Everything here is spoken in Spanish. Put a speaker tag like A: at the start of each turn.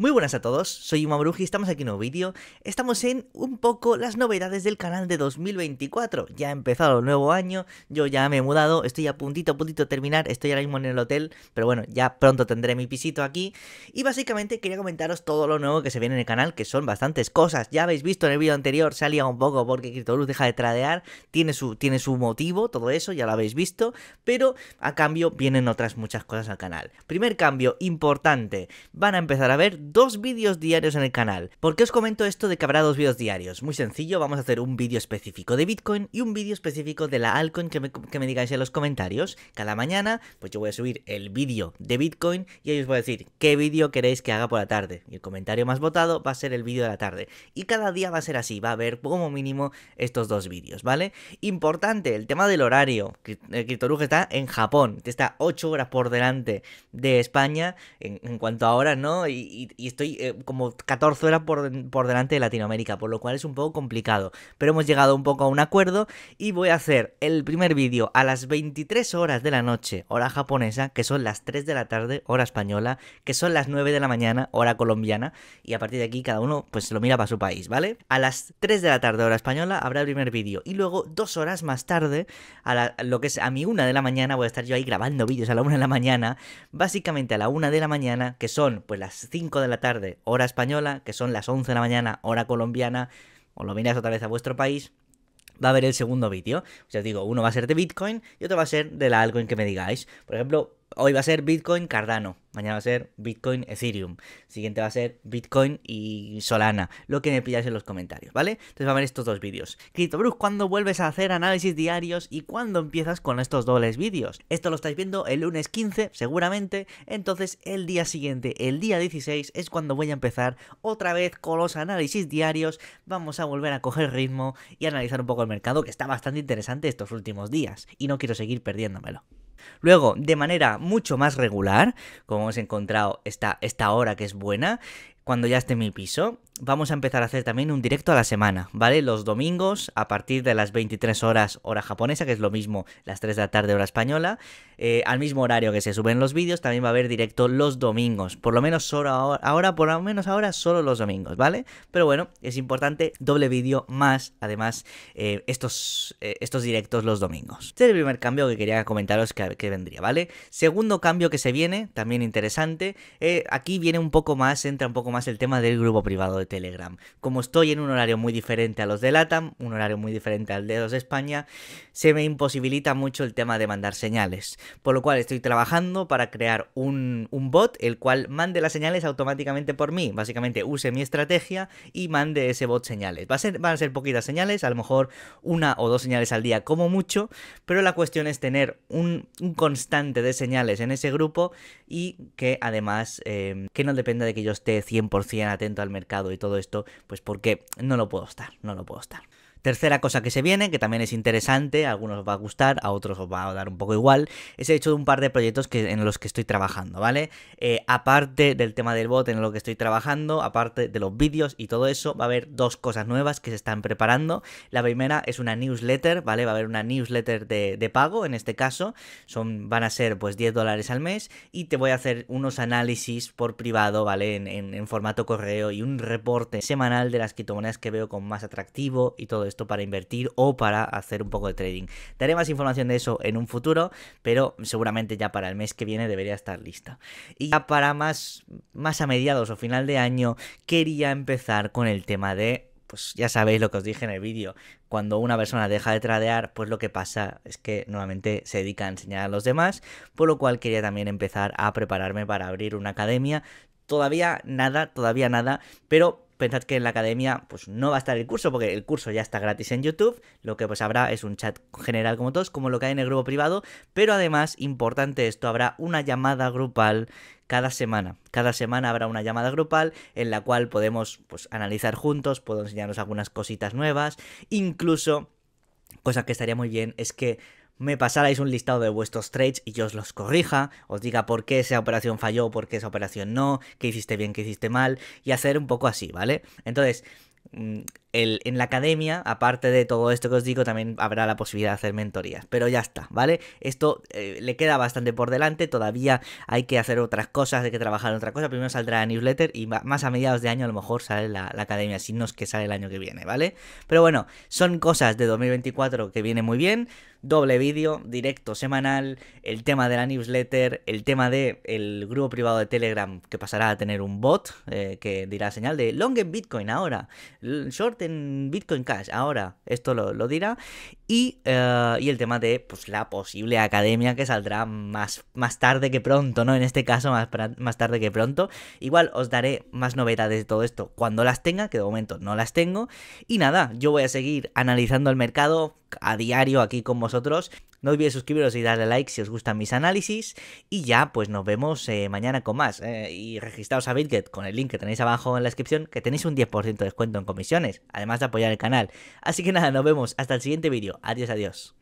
A: Muy buenas a todos, soy Uma Bruji, estamos aquí en un nuevo vídeo, estamos en un poco las novedades del canal de 2024, ya ha empezado el nuevo año, yo ya me he mudado, estoy a puntito, a puntito de terminar, estoy ahora mismo en el hotel, pero bueno, ya pronto tendré mi pisito aquí, y básicamente quería comentaros todo lo nuevo que se viene en el canal, que son bastantes cosas, ya habéis visto en el vídeo anterior, salía un poco porque CryptoLuz deja de tradear, tiene su, tiene su motivo, todo eso, ya lo habéis visto, pero a cambio vienen otras muchas cosas al canal. Primer cambio importante, van a empezar a ver dos vídeos diarios en el canal. ¿Por qué os comento esto de que habrá dos vídeos diarios? Muy sencillo, vamos a hacer un vídeo específico de Bitcoin y un vídeo específico de la altcoin que me, que me digáis en los comentarios. Cada mañana, pues yo voy a subir el vídeo de Bitcoin y ahí os voy a decir qué vídeo queréis que haga por la tarde. Y el comentario más votado va a ser el vídeo de la tarde. Y cada día va a ser así, va a haber como mínimo estos dos vídeos, ¿vale? Importante, el tema del horario. El eh, Criptoruge está en Japón, que está 8 horas por delante de España en, cuanto a horas, ¿no? y, y estoy eh, como 14 horas por, delante de Latinoamérica, por lo cual es un poco complicado. Pero hemos llegado un poco a un acuerdo y voy a hacer el primer vídeo a las 23 horas de la noche, hora japonesa, que son las 3 de la tarde, hora española, que son las 9 de la mañana, hora colombiana, y a partir de aquí cada uno pues lo mira para su país, ¿vale? A las 3 de la tarde, hora española, habrá el primer vídeo y luego dos horas más tarde, a lo que es a mi 1 de la mañana, voy a estar yo ahí grabando vídeos a la 1 de la mañana, básicamente a la 1 de la mañana, que son pues las 5 de la la tarde, hora española, que son las 11 de la mañana, hora colombiana, o lo miráis otra vez a vuestro país, va a haber el segundo vídeo. os digo, uno va a ser de Bitcoin y otro va a ser de la en que me digáis. Por ejemplo, hoy va a ser Bitcoin Cardano, mañana va a ser Bitcoin Ethereum, siguiente va a ser Bitcoin y Solana, lo que me pilláis en los comentarios, ¿vale? Entonces va a haber estos dos vídeos. Bruce, ¿cuándo vuelves a hacer análisis diarios y cuándo empiezas con estos dobles vídeos? Esto lo estáis viendo el lunes 15, seguramente, entonces el día siguiente, el día 16, es cuando voy a empezar otra vez con los análisis diarios, vamos a volver a coger ritmo y analizar un poco el mercado, que está bastante interesante estos últimos días, y no quiero seguir perdiéndomelo. Luego, de manera mucho más regular, como hemos encontrado esta, esta hora que es buena, cuando ya esté en mi piso, vamos a empezar a hacer también un directo a la semana, ¿vale? Los domingos, a partir de las 23 horas hora japonesa, que es lo mismo las 3 de la tarde hora española, eh, al mismo horario que se suben los vídeos, también va a haber directo los domingos, por lo menos ahora, ahora, por lo menos ahora solo los domingos, ¿vale? Pero bueno, es importante, doble vídeo más, además, eh, estos, eh, estos directos los domingos. Este es el primer cambio que quería comentaros que vendría, ¿vale? Segundo cambio que se viene, también interesante, aquí viene un poco más, entra un poco más el tema del grupo privado de Telegram. Como estoy en un horario muy diferente a los de LATAM, un horario muy diferente al de los de España, se me imposibilita mucho el tema de mandar señales. Por lo cual estoy trabajando para crear un, bot el cual mande las señales automáticamente por mí. Básicamente use mi estrategia y mande ese bot señales. van a ser poquitas señales, a lo mejor una o dos señales al día como mucho, pero la cuestión es tener un, constante de señales en ese grupo y que además eh, que no dependa de que yo esté 100% cien atento al mercado y todo esto, pues porque no lo puedo estar, no lo puedo estar. Tercera cosa que se viene, que también es interesante, a algunos os va a gustar, a otros os va a dar un poco igual, es el hecho de un par de proyectos que, en los que estoy trabajando, ¿vale? Eh, aparte del tema del bot en lo que estoy trabajando, aparte de los vídeos y todo eso, va a haber dos cosas nuevas que se están preparando. La primera es una newsletter, ¿vale? Va a haber una newsletter de, pago, en este caso, son, van a ser pues 10 dólares al mes y te voy a hacer unos análisis por privado, ¿vale? En, formato correo y un reporte semanal de las criptomonedas que veo con más atractivo y todo esto para invertir o para hacer un poco de trading. Daré más información de eso en un futuro, pero seguramente ya para el mes que viene debería estar lista. Y ya para más, más a mediados o final de año quería empezar con el tema de pues ya sabéis lo que os dije en el vídeo, cuando una persona deja de tradear, pues lo que pasa es que nuevamente se dedica a enseñar a los demás, por lo cual quería también empezar a prepararme para abrir una academia. Todavía nada, todavía nada, pero pensad que en la academia pues no va a estar el curso, porque el curso ya está gratis en YouTube, lo que pues habrá es un chat general como todos, como lo que hay en el grupo privado, pero además, importante esto, habrá una llamada grupal cada semana. Cada semana habrá una llamada grupal en la cual podemos pues, analizar juntos, puedo enseñaros algunas cositas nuevas, incluso... Cosa que estaría muy bien es que me pasarais un listado de vuestros trades y yo os los corrija, os diga por qué esa operación falló, por qué esa operación no, qué hiciste bien, qué hiciste mal, y hacer un poco así, ¿vale? Entonces, mm, en la academia, aparte de todo esto que os digo, también habrá la posibilidad de hacer mentorías. Pero ya está, ¿vale? Esto eh, le queda bastante por delante, todavía hay que hacer otras cosas, hay que trabajar en otra cosa. Primero saldrá el newsletter y más a mediados de año a lo mejor sale la, la, academia, si no es que sale el año que viene, ¿vale? Pero bueno, son cosas de 2024 que viene muy bien doble vídeo, directo semanal, el tema de la newsletter, el tema del el grupo privado de Telegram que pasará a tener un bot eh, que dirá señal de long en Bitcoin ahora, short en Bitcoin Cash ahora, esto lo, dirá. Eh, y, el tema de pues, la posible academia que saldrá más, más tarde que pronto, ¿no? En este caso, más, más tarde que pronto. Igual os daré más novedades de todo esto cuando las tenga, que de momento no las tengo. Y nada, yo voy a seguir analizando el mercado a diario aquí con vosotros no olvides suscribiros y darle like si os gustan mis análisis. Y ya, pues nos vemos eh, mañana con más. Eh, y registraos a Bitget con el link que tenéis abajo en la descripción, que tenéis un 10% de descuento en comisiones, además de apoyar el canal. Así que nada, nos vemos. Hasta el siguiente vídeo. Adiós, adiós.